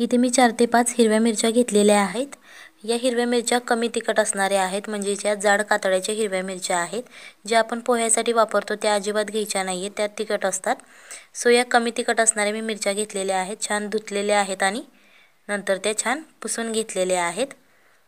इथे मी चार ते पाच हिरव्या मिरच्या घेतलेल्या आहेत या हिरव्या मिरच्या कमी तिखट असणाऱ्या आहेत म्हणजे ज्या जाड कातड्याच्या हिरव्या मिरच्या आहेत ज्या आपण पोह्यासाठी वापरतो त्या अजिबात घ्यायच्या नाही आहेत त्या तिखट असतात सो या कमी तिखट असणाऱ्या मी मिरच्या घेतलेल्या आहेत छान धुतलेल्या आहेत आणि नंतर त्या छान पुसून घेतलेल्या आहेत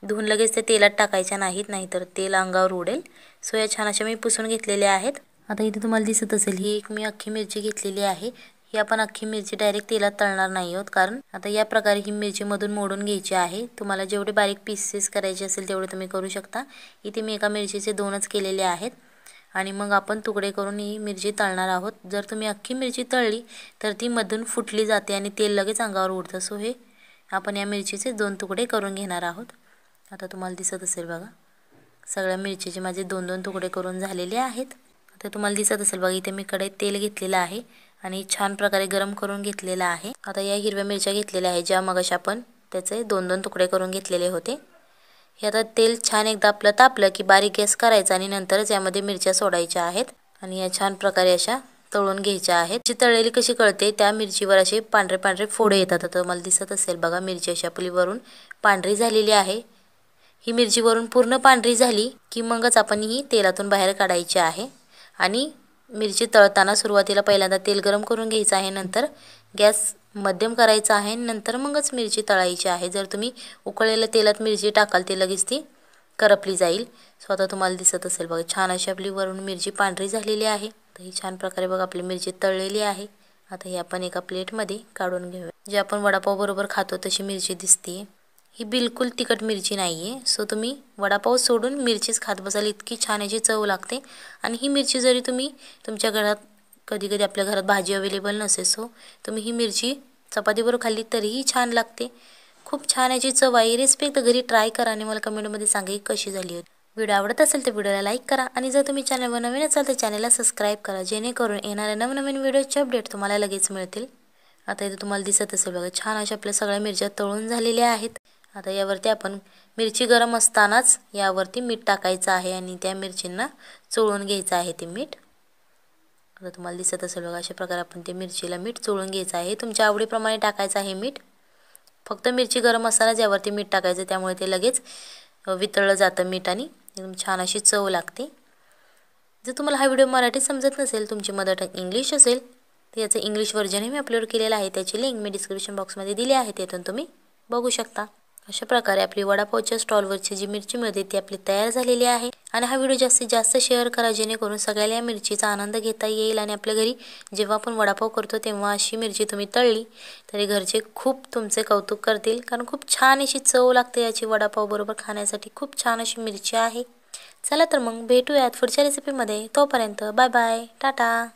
धुवून लगेच त्या तेलात टाकायच्या नाहीत नाहीतर तेल अंगावर उडेल सो या छान अशा मी पुसून घेतलेल्या आहेत आता इथे तुम्हाला दिसत असेल ही एक मी अख्खी मिरची घेतलेली आहे ही आपण अख्खी मिरची डायरेक्ट तेलात तळणार नाही आहोत कारण आता या प्रकारे ही मिरचीमधून मोडून घ्यायची आहे तुम्हाला जेवढे बारीक पीसेस करायचे असेल तेवढे तुम्ही करू शकता इथे मी एका मिरचीचे दोनच केलेले आहेत आणि मग आपण तुकडे करून ही मिरची तळणार आहोत जर तुम्ही अख्खी मिरची तळली तर ती मधून फुटली जाते आणि तेल लगेच अंगावर उडतं सो हे आपण या मिरचीचे दोन तुकडे करून घेणार आहोत आता तुम्हाला दिसत असेल बघा सगळ्या मिरचीचे माझे दोन दोन तुकडे करून झालेले आहेत आता तुम्हाला दिसत असेल बघा इथे मी कडे तेल घेतलेलं आहे आणि छान प्रकारे गरम करून घेतलेला आहे आता या हिरव्या मिरच्या घेतलेल्या आहे ज्या मगाशी आपण त्याचे दोन दोन तुकडे करून घेतलेले होते हे आता तेल छान एकदा आपलं तापलं की बारीक गॅस करायचा आणि नंतरच यामध्ये मिरच्या सोडायच्या आहेत आणि या छान प्रकारे अशा तळून घ्यायच्या आहेत जी तळलेली कशी कळते त्या मिरचीवर असे पांढरे पांढरे फोडे येतात आता मला दिसत असेल बघा मिरची अशा पुलीवरून पांढरी झालेली आहे ही मिरचीवरून पूर्ण पांढरी झाली की मगच आपण ही तेलातून बाहेर काढायची आहे आणि मिरची तळताना सुरुवातीला पहिल्यांदा तेल गरम करून घ्यायचं आहे नंतर गॅस मध्यम करायचा आहे नंतर मगच मिरची तळायची आहे जर तुम्ही उकळलेल्या तेलात मिरची टाकाल ते लगेच ती करपली जाईल स्वतः तुम्हाला दिसत असेल बघा छान अशी आपली वरून मिरची पांढरी झालेली आहे तर ही छान प्रकारे बघा आपली मिरची तळलेली आहे आता ही आपण एका प्लेटमध्ये काढून घेऊया जे आपण वडापावबरोबर खातो तशी मिरची दिसते ही बिलकुल तिखट मिरची नाही आहे सो तुम्ही वडापाव सोडून मिरचीच खात बसाल इतकी छान याची चव लागते आणि ही मिरची जरी तुम्ही तुमच्या घरात कधी कधी आपल्या घरात भाजी अवेलेबल नसेल सो तुम्ही ही मिरची चपातीबरोबर खाल्ली तरीही छान लागते खूप छान याची चव आहे रेसिपी तर घरी ट्राय करा आणि मला कमेंटमध्ये सांगा की कशी झाली होती व्हिडिओ आवडत असेल तर व्हिडिओला लाईक करा आणि जर तुम्ही चॅनलवर नवीन असाल तर चॅनलला सबस्क्राईब करा जेणेकरून येणाऱ्या नवनवीन व्हिडिओचे अपडेट तुम्हाला लगेच मिळतील आता इथे तुम्हाला दिसत असेल बघा छान अशा आपल्या सगळ्या मिरच्या तळून झालेल्या आहेत आता यावरती आपण मिरची गरम असतानाच यावरती मीठ टाकायचं आहे आणि त्या मिरचींना चोळून घ्यायचं आहे ते मीठ आता तुम्हाला दिसत असेल बघा अशा प्रकारे आपण ते मिरचीला मीठ चोळून घ्यायचं आहे तुमच्या आवडीप्रमाणे टाकायचं आहे मीठ फक्त मिरची गरम असतानाच यावरती मीठ टाकायचं त्यामुळे ते लगेच वितळलं जातं मीठ आणि एकदम छान अशी चव लागते जर तुम्हाला हा व्हिडिओ मराठीत समजत नसेल तुमची मदर टंग इंग्लिश असेल तर याचं इंग्लिश व्हर्जनही मी अपलोड केलेलं आहे त्याची लिंक मी डिस्क्रिप्शन बॉक्समध्ये दिली आहे त्यातून तुम्ही बघू शकता अशा प्रकारे आपली वडापावच्या स्टॉलवरची जी मिरची मिळते ती आपली तयार झालेली आहे आणि हा व्हिडिओ जास्तीत जास्त शेअर करा जेणेकरून सगळ्याला या मिरचीचा आनंद घेता येईल आणि आपल्या घरी जेव्हा आपण वडापाव करतो तेव्हा अशी मिरची तुम्ही तळली तरी घरचे खूप तुमचे कौतुक करतील कारण खूप छान अशी चव लागते याची वडापाव बरोबर खाण्यासाठी खूप छान अशी मिरची आहे चला तर मग भेटूयात पुढच्या रेसिपीमध्ये तोपर्यंत बाय बाय टाटा